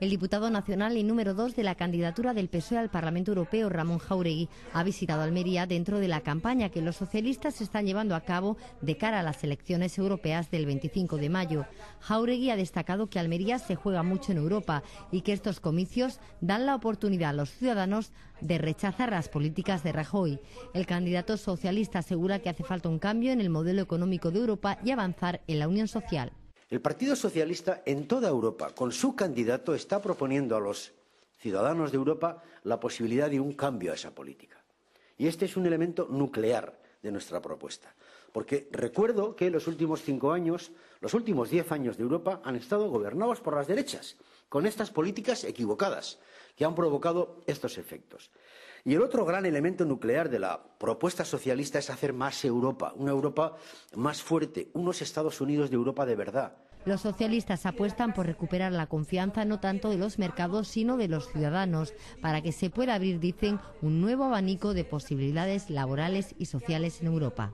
El diputado nacional y número dos de la candidatura del PSOE al Parlamento Europeo, Ramón Jauregui, ha visitado Almería dentro de la campaña que los socialistas están llevando a cabo de cara a las elecciones europeas del 25 de mayo. Jauregui ha destacado que Almería se juega mucho en Europa y que estos comicios dan la oportunidad a los ciudadanos de rechazar las políticas de Rajoy. El candidato socialista asegura que hace falta un cambio en el modelo económico de Europa y avanzar en la unión social. El Partido Socialista en toda Europa, con su candidato, está proponiendo a los ciudadanos de Europa la posibilidad de un cambio a esa política. Y este es un elemento nuclear de nuestra propuesta. Porque recuerdo que los últimos cinco años, los últimos diez años de Europa han estado gobernados por las derechas, con estas políticas equivocadas que han provocado estos efectos. Y el otro gran elemento nuclear de la propuesta socialista es hacer más Europa, una Europa más fuerte, unos Estados Unidos de Europa de verdad, los socialistas apuestan por recuperar la confianza no tanto de los mercados, sino de los ciudadanos, para que se pueda abrir, dicen, un nuevo abanico de posibilidades laborales y sociales en Europa.